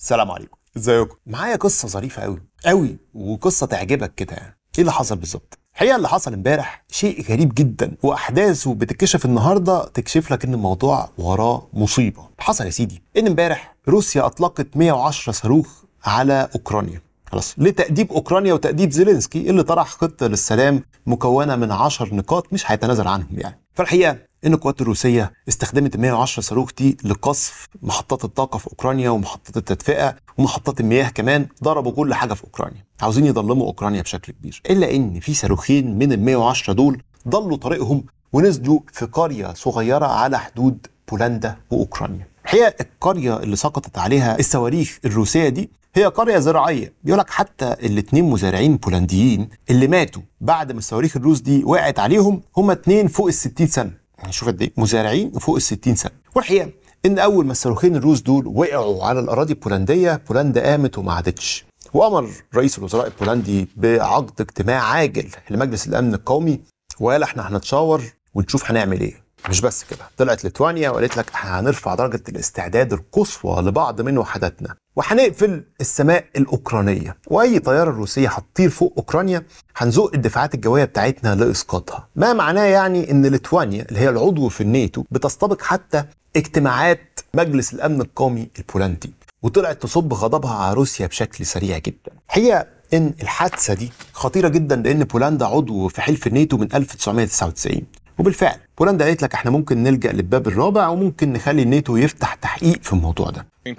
السلام عليكم ازيكم معايا قصه ظريفه قوي قوي وقصه تعجبك كده يعني ايه اللي حصل بالظبط الحقيقه اللي حصل امبارح شيء غريب جدا واحداثه بتتكشف النهارده تكشف لك ان الموضوع وراه مصيبه حصل يا سيدي ان امبارح روسيا اطلقت 110 صاروخ على اوكرانيا خلاص لتأديب اوكرانيا وتأديب زيلينسكي اللي طرح خطه للسلام مكونه من 10 نقاط مش هيتنازل عنهم يعني فالحقيقه ان القوات الروسيه استخدمت 110 صاروخ تي لقصف محطات الطاقه في اوكرانيا ومحطات التدفئه ومحطات المياه كمان ضربوا كل حاجه في اوكرانيا عاوزين يضلموا اوكرانيا بشكل كبير الا ان في صاروخين من ال 110 دول ضلوا طريقهم ونزلوا في قريه صغيره على حدود بولندا واوكرانيا الحقيقه القريه اللي سقطت عليها الصواريخ الروسيه دي هي قرية زراعية بيقول لك حتى الاثنين مزارعين بولنديين اللي ماتوا بعد ما الصواريخ الروس دي وقعت عليهم هما اتنين فوق 60 سنة يعني شوف قد ايه مزارعين فوق ال 60 سنه والحقيقه ان اول ما الصاروخين الروس دول وقعوا على الاراضي البولنديه بولندا قامت وما عادتش وامر رئيس الوزراء البولندي بعقد اجتماع عاجل لمجلس الامن القومي وقال احنا هنتشاور ونشوف هنعمل ايه مش بس كده طلعت ليتوانيا وقالت لك احنا هنرفع درجه الاستعداد القصوى لبعض من وحداتنا وهنقفل السماء الاوكرانيه واي طياره روسيه هتطير فوق اوكرانيا هنزق الدفاعات الجويه بتاعتنا لاسقاطها ما معناه يعني ان ليتوانيا اللي هي العضو في الناتو بتستبق حتى اجتماعات مجلس الامن القومي البولندي وطلعت تصب غضبها على روسيا بشكل سريع جدا هي ان الحادثه دي خطيره جدا لان بولندا عضو في حلف الناتو من 1999 وبالفعل بولندا قالت لك احنا ممكن نلجا للباب الرابع وممكن نخلي الناتو يفتح تحقيق في الموضوع ده uh,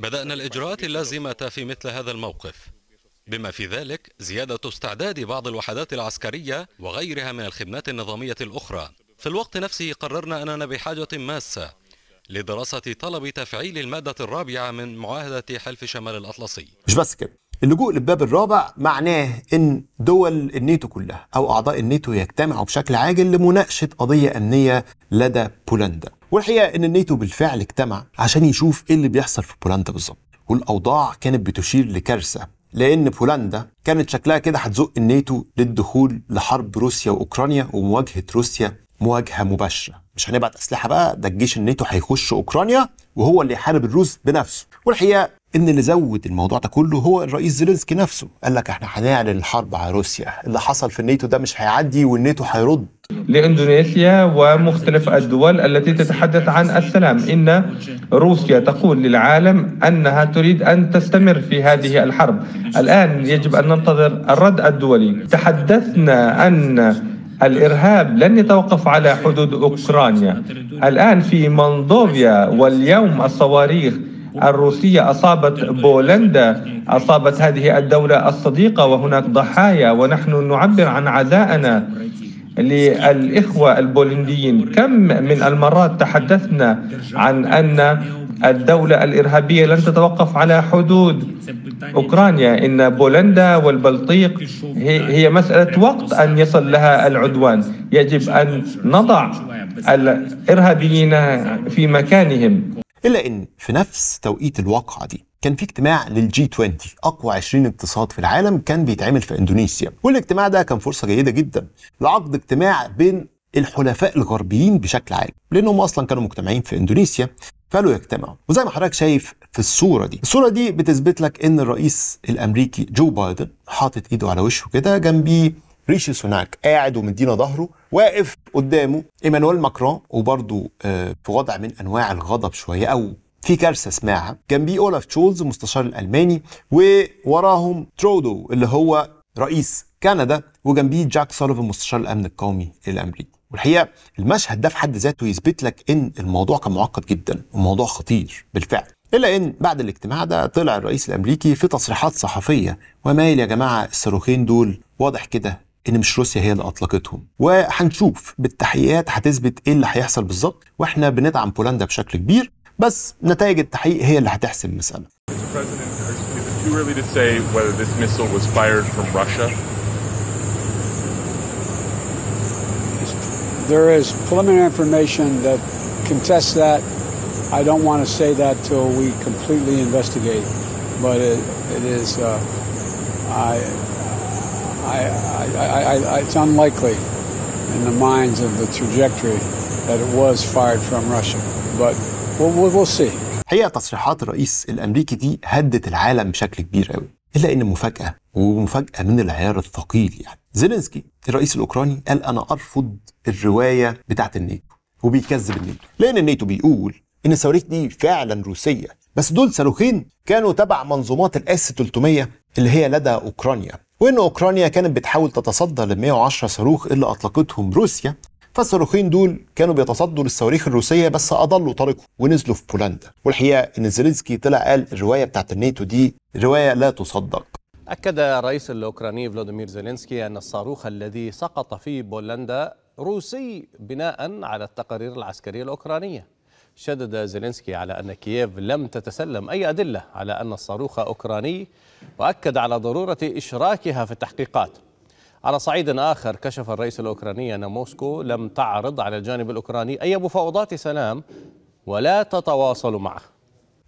بدانا الاجراءات اللازمه في مثل هذا الموقف بما في ذلك زياده استعداد بعض الوحدات العسكريه وغيرها من الخدمات النظاميه الاخرى في الوقت نفسه قررنا اننا بحاجه ماسه لدراسه طلب تفعيل الماده الرابعه من معاهده حلف شمال الاطلسي مش بس كده اللجوء للباب الرابع معناه ان دول الناتو كلها او اعضاء الناتو يجتمعوا بشكل عاجل لمناقشه قضيه امنيه لدى بولندا والحقيقه ان الناتو بالفعل اجتمع عشان يشوف ايه اللي بيحصل في بولندا بالظبط والاوضاع كانت بتشير لكارثه لان بولندا كانت شكلها كده هتزق الناتو للدخول لحرب روسيا واوكرانيا ومواجهه روسيا مواجهه مباشره مش هنبعت اسلحه بقى ده الجيش الناتو هيخش اوكرانيا وهو اللي يحارب الروس بنفسه والحقيقه ان اللي زود الموضوع ده كله هو الرئيس زيلينسكي نفسه قال لك احنا هنعلن الحرب على روسيا اللي حصل في الناتو ده مش هيعدي والناتو هيرد لاندونيسيا ومختلف الدول التي تتحدث عن السلام ان روسيا تقول للعالم انها تريد ان تستمر في هذه الحرب الان يجب ان ننتظر الرد الدولي تحدثنا ان الارهاب لن يتوقف على حدود اوكرانيا الان في مولدوفيا واليوم الصواريخ الروسية أصابت بولندا أصابت هذه الدولة الصديقة وهناك ضحايا ونحن نعبر عن عزاءنا للإخوة البولنديين كم من المرات تحدثنا عن أن الدولة الإرهابية لن تتوقف على حدود أوكرانيا إن بولندا والبلطيق هي مسألة وقت أن يصل لها العدوان يجب أن نضع الإرهابيين في مكانهم إلا إن في نفس توقيت الواقعة دي كان في اجتماع للجي 20 اقوى 20 اقتصاد في العالم كان بيتعمل في اندونيسيا والاجتماع ده كان فرصه جيده جدا لعقد اجتماع بين الحلفاء الغربيين بشكل عام لانهم اصلا كانوا مجتمعين في اندونيسيا فقالوا يجتمعوا وزي ما حضرتك شايف في الصوره دي الصوره دي بتثبت لك ان الرئيس الامريكي جو بايدن حاطط ايده على وشه كده جنبيه ريشي سوناك قاعد ومدينا ظهره واقف قدامه ايمانويل ماكرون وبرضه آه، في وضع من انواع الغضب شويه او في كارثه اسمها جنبيه اولاف تشولز المستشار الالماني ووراهم ترودو اللي هو رئيس كندا وجنبيه جاك سوليفان مستشار الامن القومي الامريكي والحقيقه المشهد ده في حد ذاته يثبت لك ان الموضوع كان معقد جدا وموضوع خطير بالفعل الا ان بعد الاجتماع ده طلع الرئيس الامريكي في تصريحات صحفيه ومايل يا جماعه الصاروخين دول واضح كده ان مش روسيا هي اللي اطلقتهم وهنشوف بالتحقيقات هتثبت ايه اللي هيحصل بالظبط واحنا بندعم بولندا بشكل كبير بس نتائج التحقيق هي اللي هتحسم المساله There is preliminary information that contests that. I don't want to say that till we completely investigate, but it, it is. Uh, I, I, I, it's unlikely in the minds of the trajectory that it was fired from Russia. But we'll, we'll see. حقيقة تصريحات الرئيس الأمريكي دي هدت العالم بشكل كبير قوي إلا إن مفاجأة ومفاجأة من العيار الثقيل يعني زيلينسكي الرئيس الأوكراني قال أنا أرفض الرواية بتاعت الناتو وبيكذب الناتو لأن الناتو بيقول إن الصواريخ دي فعلا روسية بس دول صاروخين كانوا تبع منظومات الاس 300 اللي هي لدى أوكرانيا وإن أوكرانيا كانت بتحاول تتصدى ل 110 صاروخ اللي أطلقتهم روسيا فالصاروخين دول كانوا بيتصدوا للصواريخ الروسيه بس اضلوا طريقهم ونزلوا في بولندا والحقيقه ان زيلينسكي طلع قال الروايه بتاعت الناتو دي روايه لا تصدق اكد الرئيس الاوكراني فلاديمير زيلينسكي ان الصاروخ الذي سقط في بولندا روسي بناء على التقارير العسكريه الاوكرانيه شدد زيلينسكي على أن كييف لم تتسلم أي أدلة على أن الصاروخ أوكراني وأكد على ضرورة إشراكها في التحقيقات على صعيد آخر كشف الرئيس الأوكراني أن موسكو لم تعرض على الجانب الأوكراني أي مفاوضات سلام ولا تتواصل معه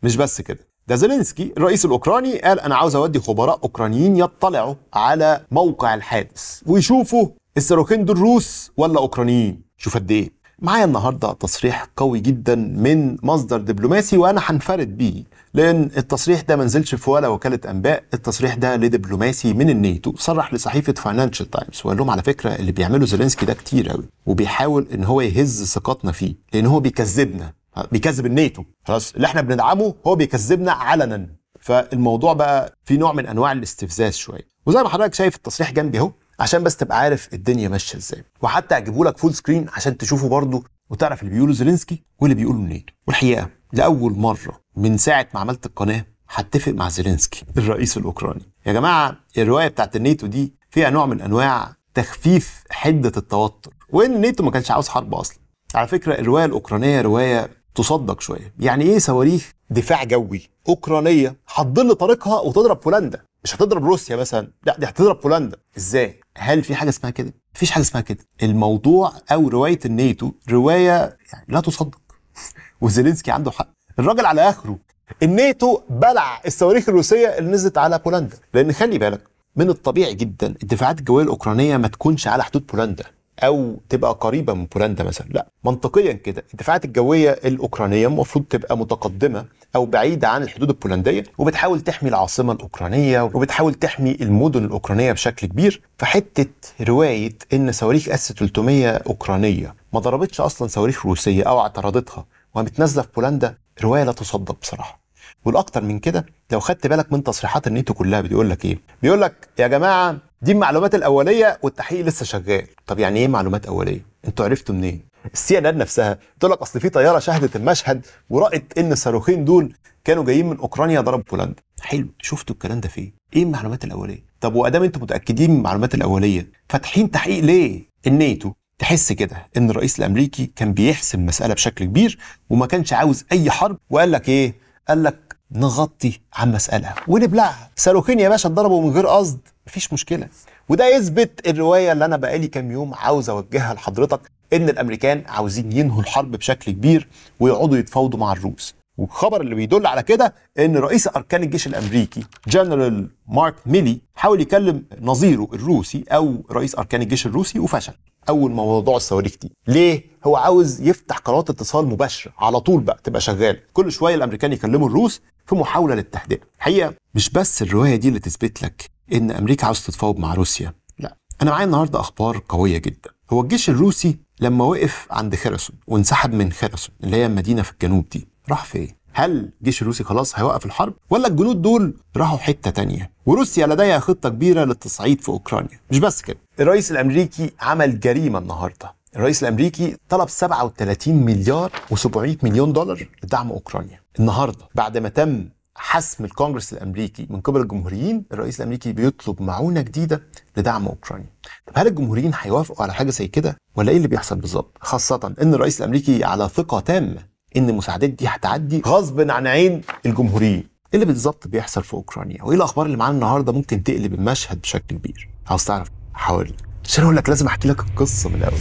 مش بس كده ده زيلينسكي الرئيس الاوكراني قال انا عاوز اودي خبراء اوكرانيين يطلعوا على موقع الحادث ويشوفوا الصاروخين دول روس ولا اوكرانيين شوف قد ايه معايا النهارده تصريح قوي جدا من مصدر دبلوماسي وانا هنفرد بيه لان التصريح ده ما نزلش في ولا وكاله انباء التصريح ده لدبلوماسي من النيتو صرح لصحيفه فاينانشال تايمز وقال لهم على فكره اللي بيعمله زيلينسكي ده كتير قوي وبيحاول ان هو يهز ثقتنا فيه لان هو بيكذبنا بيكذب النيتو خلاص اللي احنا بندعمه هو بيكذبنا علنا فالموضوع بقى في نوع من انواع الاستفزاز شويه وزي ما حضرتك شايف التصريح جنبي اهو عشان بس تبقى عارف الدنيا ماشيه ازاي وحتى اجيبه لك فول سكرين عشان تشوفه برضه وتعرف اللي بيقوله زيلينسكي واللي بيقوله منين والحقيقه لاول مره من ساعه ما عملت القناه هتفق مع زيلينسكي الرئيس الاوكراني يا جماعه الروايه بتاعت النيتو دي فيها نوع من انواع تخفيف حده التوتر وان نيتو ما كانش عاوز حرب اصلا على فكره الروايه الاوكرانيه روايه تصدق شويه يعني ايه صواريخ دفاع جوي اوكرانيه هتضل طريقها وتضرب بولندا مش هتضرب روسيا مثلا لا دي هتضرب بولندا ازاي هل في حاجه اسمها كده مفيش حاجه اسمها كده الموضوع او روايه الناتو روايه يعني لا تصدق وزيلينسكي عنده حق الراجل على اخره الناتو بلع الصواريخ الروسيه اللي نزلت على بولندا لان خلي بالك من الطبيعي جدا الدفاعات الجويه الاوكرانيه ما تكونش على حدود بولندا او تبقى قريبه من بولندا مثلا لا منطقيا كده الدفاعات الجويه الاوكرانيه المفروض تبقى متقدمه او بعيده عن الحدود البولنديه وبتحاول تحمي العاصمه الاوكرانيه وبتحاول تحمي المدن الاوكرانيه بشكل كبير فحته روايه ان صواريخ اس 300 اوكرانيه ما ضربتش اصلا صواريخ روسيه او اعترضتها وقامت نازله في بولندا روايه لا تصدق بصراحه والاكثر من كده لو خدت بالك من تصريحات النيتو كلها بيقول لك ايه بيقول لك يا جماعه دي المعلومات الاوليه والتحقيق لسه شغال طب يعني ايه معلومات اوليه انتوا عرفتوا منين السي ان ان نفسها بتقول لك اصل في طياره شهدت المشهد ورأت ان الصاروخين دول كانوا جايين من اوكرانيا ضرب بولندا حلو شفتوا الكلام ده فين ايه المعلومات الاوليه طب وادام انتوا متاكدين من المعلومات الاوليه فاتحين تحقيق ليه النيتو تحس كده ان الرئيس الامريكي كان بيحسم مساله بشكل كبير وما كانش عاوز اي حرب وقال لك ايه قال لك نغطي عن مسألة ونبلعها ساروخين يا باشا اتضربوا من غير قصد مفيش مشكلة وده يثبت الرواية اللي أنا بقالي كام يوم عاوز أوجهها لحضرتك إن الأمريكان عاوزين ينهوا الحرب بشكل كبير ويقعدوا يتفاوضوا مع الروس والخبر اللي بيدل على كده ان رئيس اركان الجيش الامريكي جنرال مارك ميلي حاول يكلم نظيره الروسي او رئيس اركان الجيش الروسي وفشل اول ما موضوع الصواريخ دي ليه هو عاوز يفتح قنوات اتصال مباشره على طول بقى تبقى شغاله كل شويه الامريكان يكلموا الروس في محاوله للتهدئه الحقيقه مش بس الروايه دي اللي تثبت لك ان امريكا عاوزه تتفاوض مع روسيا لا انا معايا النهارده اخبار قويه جدا هو الجيش الروسي لما وقف عند خرسون وانسحب من خرسون اللي هي مدينه في الجنوب دي راح فين هل الجيش الروسي خلاص هيوقف الحرب ولا الجنود دول راحوا حته تانية وروسيا لديها خطه كبيره للتصعيد في اوكرانيا مش بس كده الرئيس الامريكي عمل جريمه النهارده الرئيس الامريكي طلب 37 مليار و700 مليون دولار لدعم اوكرانيا النهارده بعد ما تم حسم الكونجرس الامريكي من قبل الجمهوريين الرئيس الامريكي بيطلب معونه جديده لدعم اوكرانيا طب هل الجمهوريين هيوافقوا على حاجه زي كده ولا ايه اللي بيحصل بالظبط خاصه ان الرئيس الامريكي على ثقه تامه ان المساعدات دي هتعدي غصب عن عين الجمهوريين ايه اللي بالظبط بيحصل في اوكرانيا وايه الاخبار اللي معانا النهارده ممكن تقلب المشهد بشكل كبير عاوز تعرف حاول عشان اقول لك لازم احكي لك القصه من الاول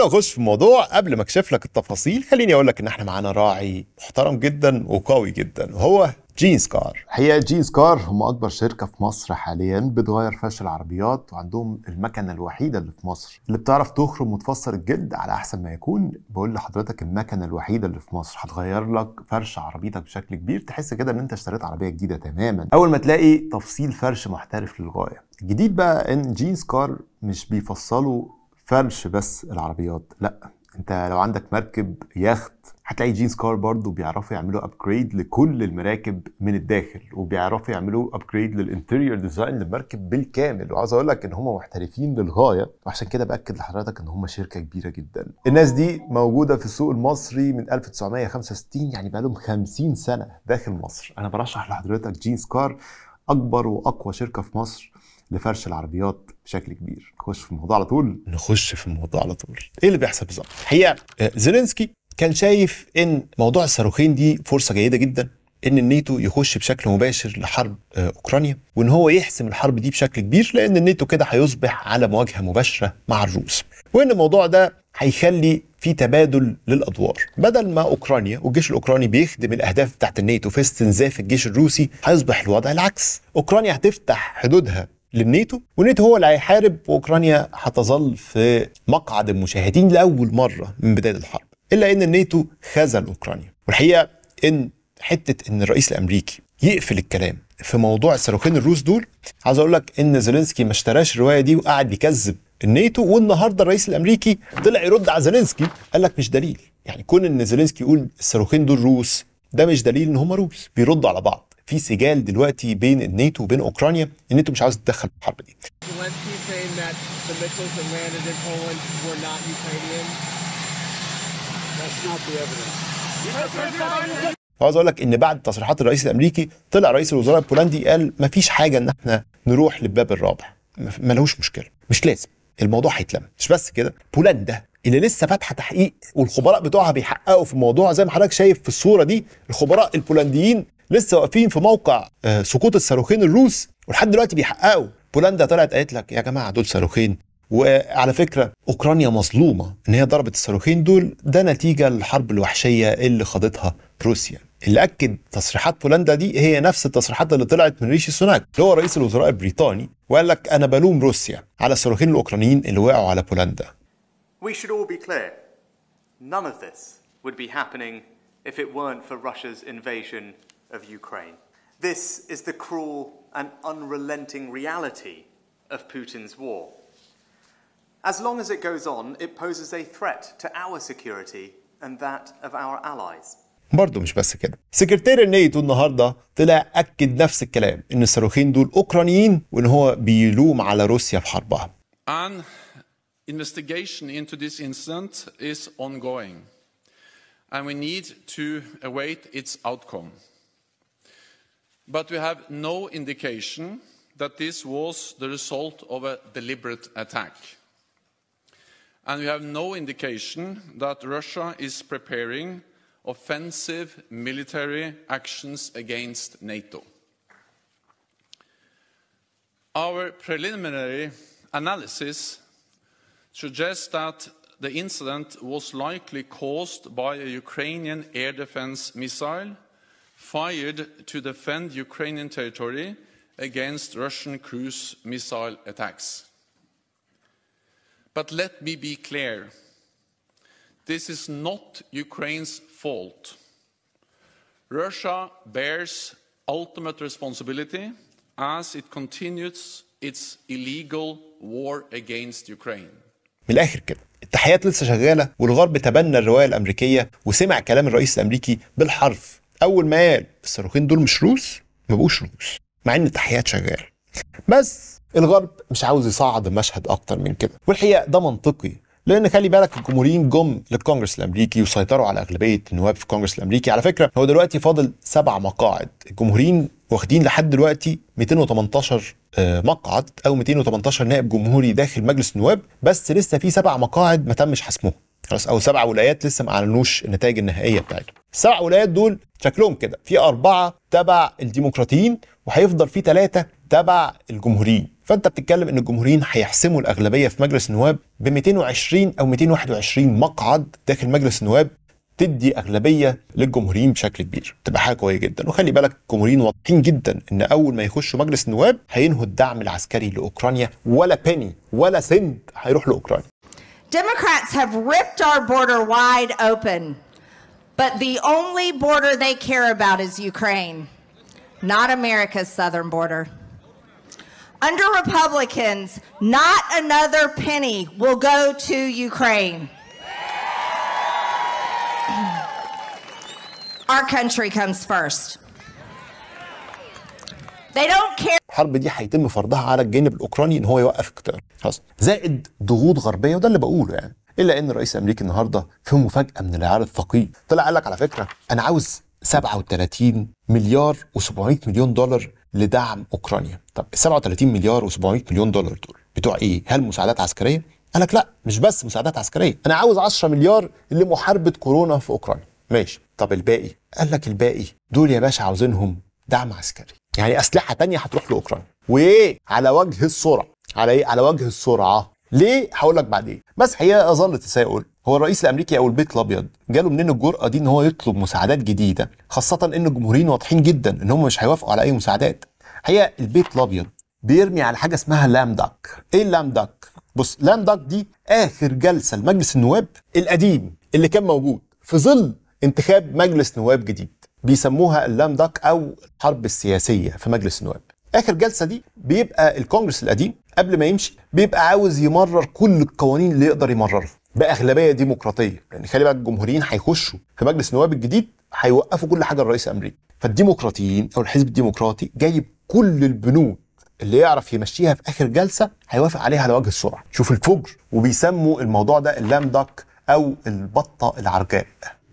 قبل ما اخش في الموضوع قبل ما اكشف لك التفاصيل خليني اقول لك ان احنا معانا راعي محترم جدا وقوي جدا وهو جينز كار الحقيقه جينز كار هم اكبر شركه في مصر حاليا بتغير فرش العربيات وعندهم المكنه الوحيده اللي في مصر اللي بتعرف تخرم وتفسر الجلد على احسن ما يكون بقول لحضرتك المكنه الوحيده اللي في مصر هتغير لك فرش عربيتك بشكل كبير تحس كده ان انت اشتريت عربيه جديده تماما اول ما تلاقي تفصيل فرش محترف للغايه الجديد بقى ان جينز كار مش بيفصلوا فمش بس العربيات لا انت لو عندك مركب يخت هتلاقي جينز كار برضه بيعرفوا يعملوا ابجريد لكل المراكب من الداخل وبيعرفوا يعملوا ابجريد للانتيريور ديزاين للمركب بالكامل وعاوز اقول لك ان هم محترفين للغايه وعشان كده باكد لحضرتك ان هم شركه كبيره جدا الناس دي موجوده في السوق المصري من 1965 يعني بقالهم 50 سنه داخل مصر انا برشح لحضرتك جينز كار اكبر واقوى شركه في مصر لفرش العربيات بشكل كبير نخش في الموضوع على طول نخش في الموضوع على طول ايه اللي بيحصل بالظبط الحقيقه آه، زيلينسكي كان شايف ان موضوع الصاروخين دي فرصه جيده جدا ان النيتو يخش بشكل مباشر لحرب آه، اوكرانيا وان هو يحسم الحرب دي بشكل كبير لان النيتو كده هيصبح على مواجهه مباشره مع الروس وان الموضوع ده هيخلي في تبادل للادوار بدل ما اوكرانيا والجيش الاوكراني بيخدم الاهداف بتاعت النيتو في استنزاف الجيش الروسي هيصبح الوضع العكس اوكرانيا هتفتح حدودها للنيتو ونيتو هو اللي هيحارب واوكرانيا هتظل في مقعد المشاهدين لاول مره من بدايه الحرب الا ان الناتو خذل اوكرانيا والحقيقه ان حته ان الرئيس الامريكي يقفل الكلام في موضوع الصاروخين الروس دول عايز اقول لك ان زيلينسكي ما اشتراش الروايه دي وقعد يكذب الناتو والنهارده الرئيس الامريكي طلع يرد على زيلينسكي قال لك مش دليل يعني كون ان زيلينسكي يقول الصاروخين دول روس ده مش دليل ان هم روس بيردوا على بعض في سجال دلوقتي بين الناتو وبين اوكرانيا ان انتوا مش عاوز تتدخل في الحرب دي عاوز اقول لك ان بعد تصريحات الرئيس الامريكي طلع رئيس الوزراء البولندي قال ما فيش حاجه ان احنا نروح للباب الرابع ملهوش مشكله مش لازم الموضوع هيتلم مش بس كده بولندا اللي لسه فاتحه تحقيق والخبراء بتوعها بيحققوا في الموضوع زي ما حضرتك شايف في الصوره دي الخبراء البولنديين لسه واقفين في موقع آه، سقوط الصاروخين الروس ولحد دلوقتي بيحققوا بولندا طلعت قالت لك يا جماعه دول صاروخين وعلى فكره اوكرانيا مظلومه ان هي ضربت الصاروخين دول ده نتيجه للحرب الوحشيه اللي خاضتها روسيا اللي اكد تصريحات بولندا دي هي نفس التصريحات اللي طلعت من ريشي سوناك اللي هو رئيس الوزراء البريطاني وقال لك انا بلوم روسيا على الصاروخين الاوكرانيين اللي وقعوا على بولندا We should all be clear. None of this would be happening if it weren't for Russia's invasion of Ukraine. This is the cruel and unrelenting reality of Putin's war. As long as it goes on, it poses a threat to our security and that of our allies. برضه مش بس كده سكرتير الناتو النهارده طلع اكد نفس الكلام ان الصاروخين دول اوكرانيين وان هو بيلوم على روسيا في حربها An investigation into this incident is ongoing and we need to await its outcome but we have no indication that this was the result of a deliberate attack. And we have no indication that Russia is preparing offensive military actions against NATO. Our preliminary analysis suggests that the incident was likely caused by a Ukrainian air defense missile fired to defend Ukrainian territory against Russian cruise missile attacks. But let me be clear. This is not Ukraine's fault. Russia bears ultimate responsibility as it continues its illegal war against Ukraine. من الاخر كده التحيات لسه شغاله والغرب تبنى الروايه الامريكيه وسمع كلام الرئيس الامريكي بالحرف اول ما قال الصاروخين دول مش روس ما بقوش روس مع ان التحيات شغاله بس الغرب مش عاوز يصعد المشهد اكتر من كده والحقيقه ده منطقي لان خلي بالك الجمهوريين جم للكونجرس الامريكي وسيطروا على اغلبيه النواب في الكونجرس الامريكي على فكره هو دلوقتي فاضل سبع مقاعد الجمهوريين واخدين لحد دلوقتي 218 آه، مقعد او 218 نائب جمهوري داخل مجلس النواب بس لسه في سبع مقاعد ما تمش حسمهم خلاص او سبع ولايات لسه ما اعلنوش النتائج النهائيه بتاعتهم السبع ولايات دول شكلهم كده في أربعة تبع الديمقراطيين وهيفضل في ثلاثة تبع الجمهوريين فانت بتتكلم ان الجمهوريين هيحسموا الاغلبيه في مجلس النواب ب 220 او 221 مقعد داخل مجلس النواب تدي اغلبيه للجمهوريين بشكل كبير تبقى حاجه قويه جدا وخلي بالك الجمهوريين واضحين جدا ان اول ما يخشوا مجلس النواب هينهوا الدعم العسكري لاوكرانيا ولا بني ولا سند هيروح لاوكرانيا Democrats have ripped our border wide open. But the only border they care about is Ukraine, not America's southern border. Under Republicans, not another penny will go to Ukraine. Our country comes first. They don't care. الحرب دي هيتم فرضها على الجانب الاوكراني ان هو يوقف القتال زائد ضغوط غربيه وده اللي بقوله يعني الا ان رئيس الامريكي النهارده في مفاجاه من العيار الثقيل طلع قال لك على فكره انا عاوز 37 مليار و700 مليون دولار لدعم اوكرانيا طب 37 مليار و700 مليون دولار دول بتوع ايه هل مساعدات عسكريه قال لك لا مش بس مساعدات عسكريه انا عاوز 10 مليار لمحاربه كورونا في اوكرانيا ماشي طب الباقي قال لك الباقي دول يا باشا عاوزينهم دعم عسكري يعني اسلحه تانية هتروح لاوكرانيا وايه على وجه السرعه على ايه على وجه السرعه ليه هقول لك بعدين بس هي اظل تساؤل هو الرئيس الامريكي او البيت الابيض جاله منين الجرأه دي ان هو يطلب مساعدات جديده خاصه ان الجمهوريين واضحين جدا ان هم مش هيوافقوا على اي مساعدات هي البيت الابيض بيرمي على حاجه اسمها لامدك ايه اللامدك بص لامدك دي اخر جلسه لمجلس النواب القديم اللي كان موجود في ظل انتخاب مجلس نواب جديد بيسموها اللامدك او الحرب السياسيه في مجلس النواب اخر جلسه دي بيبقى الكونجرس القديم قبل ما يمشي بيبقى عاوز يمرر كل القوانين اللي يقدر يمررها باغلبيه ديمقراطيه لان يعني خلي بالك الجمهوريين هيخشوا في مجلس النواب الجديد هيوقفوا كل حاجه الرئيس الامريكي فالديمقراطيين او الحزب الديمقراطي جايب كل البنود اللي يعرف يمشيها في اخر جلسه هيوافق عليها على وجه السرعه شوف الفجر وبيسموا الموضوع ده اللام او البطه العرجاء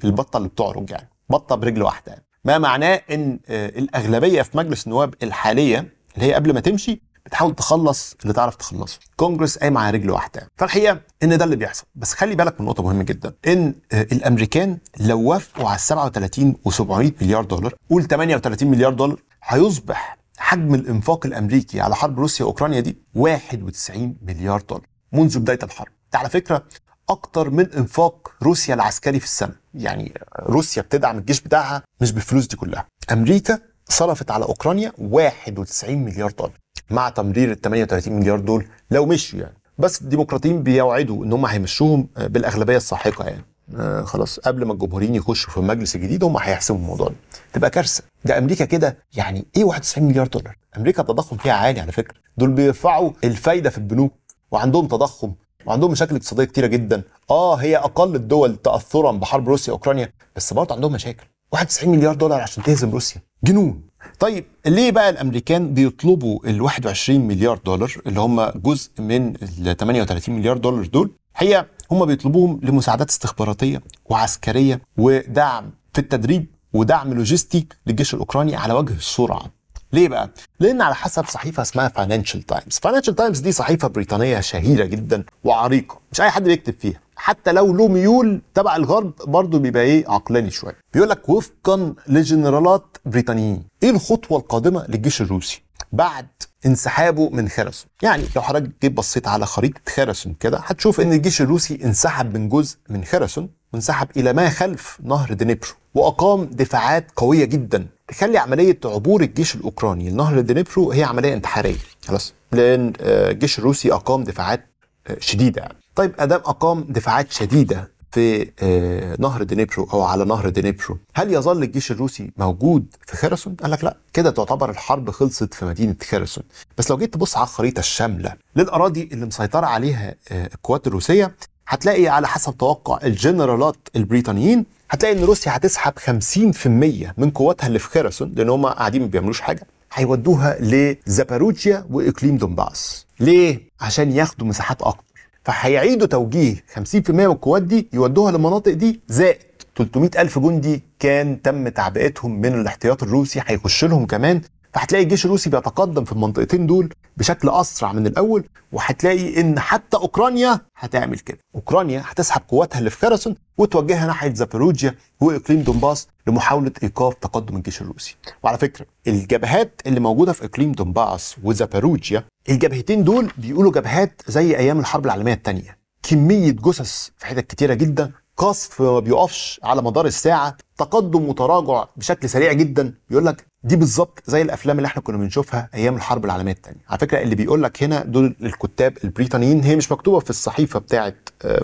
البطه اللي بتعرج يعني بطه برجل واحده يعني. ما معناه ان آه، الاغلبيه في مجلس النواب الحاليه اللي هي قبل ما تمشي بتحاول تخلص اللي تعرف تخلصه كونجرس قايم على رجل واحده فالحقيقه ان ده اللي بيحصل بس خلي بالك من نقطه مهمه جدا ان آه، الامريكان لو وافقوا على 37 و700 مليار دولار قول 38 مليار دولار هيصبح حجم الانفاق الامريكي على حرب روسيا واوكرانيا دي 91 مليار دولار منذ بدايه الحرب ده على فكره اكتر من انفاق روسيا العسكري في السنه يعني روسيا بتدعم الجيش بتاعها مش بالفلوس دي كلها امريكا صرفت على اوكرانيا 91 مليار دولار مع تمرير ال 38 مليار دول لو مشوا يعني بس الديمقراطيين بيوعدوا ان هم هيمشوهم بالاغلبيه الساحقه يعني آه خلاص قبل ما الجمهوريين يخشوا في المجلس الجديد هم هيحسموا الموضوع ده تبقى كارثه ده امريكا كده يعني ايه 91 مليار دولار امريكا التضخم فيها عالي على فكره دول بيرفعوا الفايده في البنوك وعندهم تضخم وعندهم مشاكل اقتصاديه كتيره جدا اه هي اقل الدول تاثرا بحرب روسيا اوكرانيا بس برضه عندهم مشاكل 91 مليار دولار عشان تهزم روسيا جنون طيب ليه بقى الامريكان بيطلبوا ال 21 مليار دولار اللي هم جزء من ال 38 مليار دولار دول هي هم بيطلبوهم لمساعدات استخباراتيه وعسكريه ودعم في التدريب ودعم لوجستي للجيش الاوكراني على وجه السرعه ليه بقى؟ لأن على حسب صحيفة اسمها فاينانشال تايمز، فاينانشال تايمز دي صحيفة بريطانية شهيرة جدا وعريقة، مش أي حد بيكتب فيها، حتى لو له ميول تبع الغرب برضه بيبقى ايه عقلاني شويه بيقول لك وفقا لجنرالات بريطانيين ايه الخطوه القادمه للجيش الروسي بعد انسحابه من خرسون يعني لو حضرتك جيت بصيت على خريطه خرسون كده هتشوف ان الجيش الروسي انسحب من جزء من خرسون وانسحب الى ما خلف نهر دنيبرو واقام دفاعات قويه جدا خلي عمليه عبور الجيش الاوكراني لنهر دنيبرو هي عمليه انتحاريه خلاص لان آه، الجيش الروسي اقام دفاعات آه، شديده يعني. طيب ادام اقام دفاعات شديده في آه، نهر دنيبرو او على نهر دنيبرو هل يظل الجيش الروسي موجود في خيرسون قال لك لا كده تعتبر الحرب خلصت في مدينه خيرسون بس لو جيت تبص على الخريطه الشامله للاراضي اللي مسيطره عليها القوات الروسيه هتلاقي على حسب توقع الجنرالات البريطانيين هتلاقي ان روسيا هتسحب 50% من قواتها اللي في خيرسون لان هم قاعدين ما بيعملوش حاجه هيودوها لزاباروجيا واقليم دونباس ليه عشان ياخدوا مساحات اكتر فهيعيدوا توجيه 50% من القوات دي يودوها للمناطق دي زائد 300 ألف جندي كان تم تعبئتهم من الاحتياط الروسي هيخش لهم كمان فهتلاقي الجيش الروسي بيتقدم في المنطقتين دول بشكل اسرع من الاول وهتلاقي ان حتى اوكرانيا هتعمل كده اوكرانيا هتسحب قواتها اللي في كارسون وتوجهها ناحيه زابروجيا واقليم دونباس لمحاوله ايقاف تقدم الجيش الروسي وعلى فكره الجبهات اللي موجوده في اقليم دونباس وزابروجيا الجبهتين دول بيقولوا جبهات زي ايام الحرب العالميه الثانيه كميه جثث في حتت كتيره جدا قصف ما بيقفش على مدار الساعه تقدم وتراجع بشكل سريع جدا بيقول لك دي بالظبط زي الافلام اللي احنا كنا بنشوفها ايام الحرب العالميه الثانيه على فكره اللي بيقول لك هنا دول الكتاب البريطانيين هي مش مكتوبه في الصحيفه بتاعه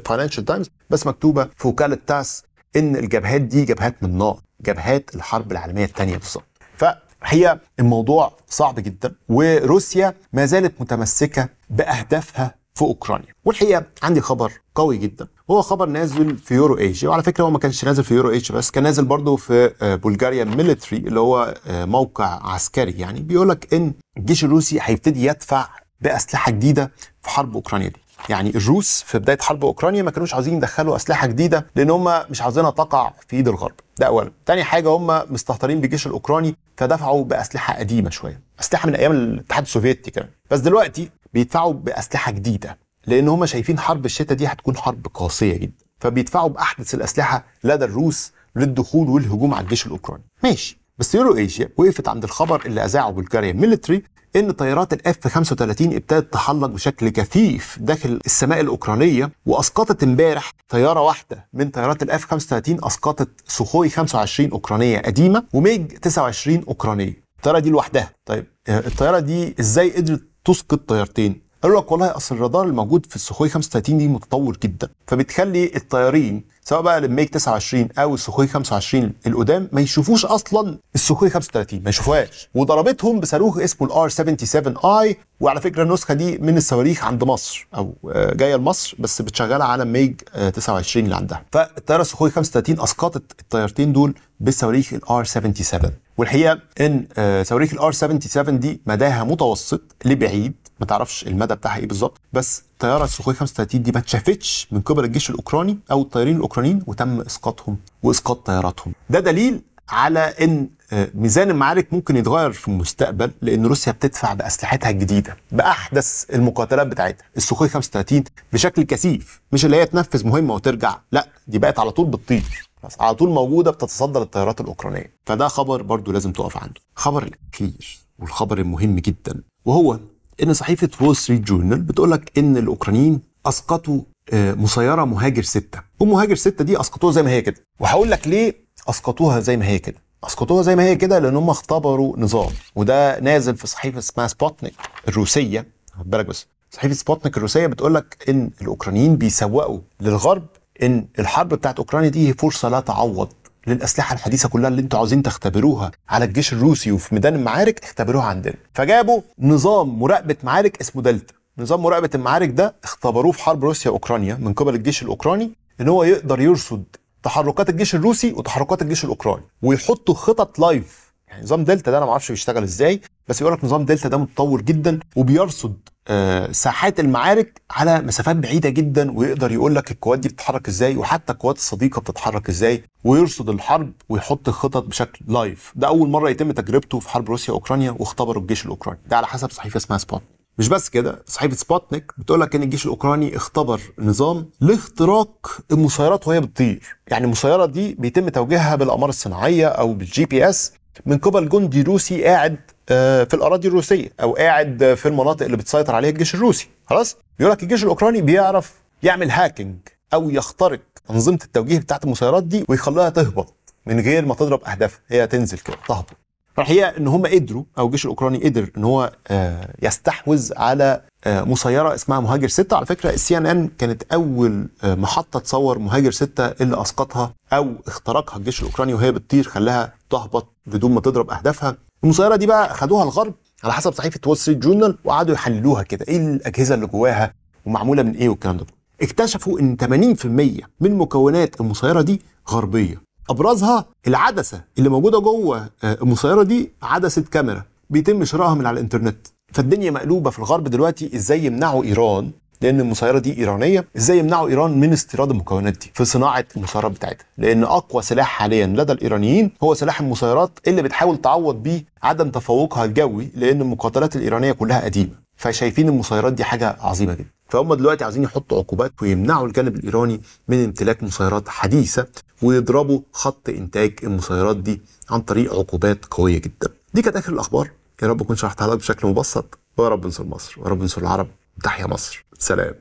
فاينانشال تايمز بس مكتوبه في وكاله تاس ان الجبهات دي جبهات من نار جبهات الحرب العالميه الثانيه بالظبط فهي الموضوع صعب جدا وروسيا ما زالت متمسكه باهدافها في اوكرانيا والحقيقه عندي خبر قوي جدا هو خبر نازل في يورو ايجي وعلى فكره هو ما كانش نازل في يورو ايجي بس كان نازل برضه في بلغاريا آه، ميلتري اللي هو آه، موقع عسكري يعني بيقول لك ان الجيش الروسي هيبتدي يدفع باسلحه جديده في حرب اوكرانيا دي يعني الروس في بدايه حرب اوكرانيا ما كانوش عايزين يدخلوا اسلحه جديده لان هم مش عايزينها تقع في ايد الغرب ده اولا تاني حاجه هم مستهترين بالجيش الاوكراني فدفعوا باسلحه قديمه شويه اسلحه من ايام الاتحاد السوفيتي كمان بس دلوقتي بيدفعوا باسلحه جديده لان هم شايفين حرب الشتاء دي هتكون حرب قاسيه جدا فبيدفعوا باحدث الاسلحه لدى الروس للدخول والهجوم على الجيش الاوكراني ماشي بس يورو ايجيا وقفت عند الخبر اللي اذاعه بلغاريا ميلتري ان طيارات الاف 35 ابتدت تحلق بشكل كثيف داخل السماء الاوكرانيه واسقطت امبارح طياره واحده من طيارات الاف 35 اسقطت سوخوي 25 اوكرانيه قديمه وميج 29 اوكرانيه الطياره دي لوحدها طيب آه، الطياره دي ازاي قدرت تسقط طيارتين قالوا لك والله اصل الرادار الموجود في السخوي 35 دي متطور جدا فبتخلي الطيارين سواء بقى الميك 29 او السخوي 25 القدام ما يشوفوش اصلا السخوي 35 ما يشوفوهاش وضربتهم بصاروخ اسمه الار 77 اي وعلى فكره النسخه دي من الصواريخ عند مصر او آه، جايه لمصر بس بتشغلها على الميج 29 آه، اللي عندها فالطياره السخوي 35 اسقطت الطيارتين دول بالصواريخ الار 77 والحقيقه ان آه، صواريخ الار 77 دي مداها متوسط لبعيد ما تعرفش المدى بتاعها ايه بالظبط بس الطياره سوخوي 35 دي ما اتشافتش من قبل الجيش الاوكراني او الطيارين الاوكرانيين وتم اسقاطهم واسقاط طياراتهم ده دليل على ان آه، ميزان المعارك ممكن يتغير في المستقبل لان روسيا بتدفع باسلحتها الجديده باحدث المقاتلات بتاعتها السوخوي 35 بشكل كثيف مش اللي هي تنفذ مهمه وترجع لا دي بقت على طول بتطير بس على طول موجوده بتتصدر الطيارات الاوكرانيه فده خبر برضو لازم تقف عنده خبر الاخير والخبر المهم جدا وهو ان صحيفه وول ستريت جورنال بتقول لك ان الاوكرانيين اسقطوا آه، مسيره مهاجر سته ومهاجر سته دي اسقطوها زي ما هي كده وهقول لك ليه اسقطوها زي ما هي كده اسقطوها زي ما هي كده لان هم اختبروا نظام وده نازل في صحيفه اسمها سبوتنيك الروسيه خد بالك بس صحيفه سبوتنيك الروسيه بتقول لك ان الاوكرانيين بيسوقوا للغرب ان الحرب بتاعت اوكرانيا دي فرصه لا تعوض للاسلحه الحديثه كلها اللي انتوا عاوزين تختبروها على الجيش الروسي وفي ميدان المعارك اختبروها عندنا فجابوا نظام مراقبه معارك اسمه دلتا نظام مراقبه المعارك ده اختبروه في حرب روسيا اوكرانيا من قبل الجيش الاوكراني ان هو يقدر يرصد تحركات الجيش الروسي وتحركات الجيش الاوكراني ويحطوا خطط لايف يعني نظام دلتا ده انا ما اعرفش بيشتغل ازاي بس بيقول لك نظام دلتا ده متطور جدا وبيرصد آه، ساحات المعارك على مسافات بعيده جدا ويقدر يقول لك القوات دي بتتحرك ازاي وحتى القوات الصديقه بتتحرك ازاي ويرصد الحرب ويحط خطط بشكل لايف ده اول مره يتم تجربته في حرب روسيا أوكرانيا واختبروا الجيش الاوكراني ده على حسب صحيفه اسمها سبوت مش بس كده صحيفه سبوتنيك بتقول لك ان الجيش الاوكراني اختبر نظام لاختراق المسيرات وهي بتطير يعني المسيره دي بيتم توجيهها بالقمر الصناعيه او بالجي بي اس من قبل جندي روسي قاعد آه، في الاراضي الروسيه او قاعد في المناطق اللي بتسيطر عليها الجيش الروسي خلاص بيقول لك الجيش الاوكراني بيعرف يعمل هاكينج او يخترق انظمه التوجيه بتاعت المسيرات دي ويخليها تهبط من غير ما تضرب اهدافها هي تنزل كده تهبط فالحقيقه ان هم قدروا او الجيش الاوكراني قدر ان هو آه، يستحوذ على آه، مسيره اسمها مهاجر ستة على فكره السي ان ان كانت اول آه، محطه تصور مهاجر ستة اللي اسقطها او اخترقها الجيش الاوكراني وهي بتطير خلاها تهبط بدون ما تضرب اهدافها المسيره دي بقى خدوها الغرب على حسب صحيفه وول ستريت جورنال وقعدوا يحللوها كده ايه الاجهزه اللي جواها ومعموله من ايه والكلام ده اكتشفوا ان 80% من مكونات المسيره دي غربيه ابرزها العدسه اللي موجوده جوه آه، المسيره دي عدسه كاميرا بيتم شرائها من على الانترنت فالدنيا مقلوبه في الغرب دلوقتي ازاي يمنعوا ايران لان المسيره دي ايرانيه ازاي يمنعوا ايران من استيراد المكونات دي في صناعه المسيرات بتاعتها لان اقوى سلاح حاليا لدى الايرانيين هو سلاح المسيرات اللي بتحاول تعوض بيه عدم تفوقها الجوي لان المقاتلات الايرانيه كلها قديمه فشايفين المسيرات دي حاجه عظيمه جدا فهم دلوقتي عايزين يحطوا عقوبات ويمنعوا الجانب الايراني من امتلاك مسيرات حديثه ويضربوا خط انتاج المسيرات دي عن طريق عقوبات قويه جدا دي كانت اخر الاخبار يا رب اكون شرحتها لك بشكل مبسط ويا رب انصر مصر ويا رب انصر العرب تحيا مصر سلام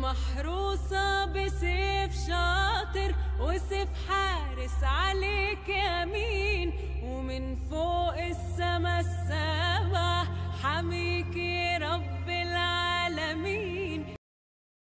محروسة بسيف شاطر وسيف حارس عليك مين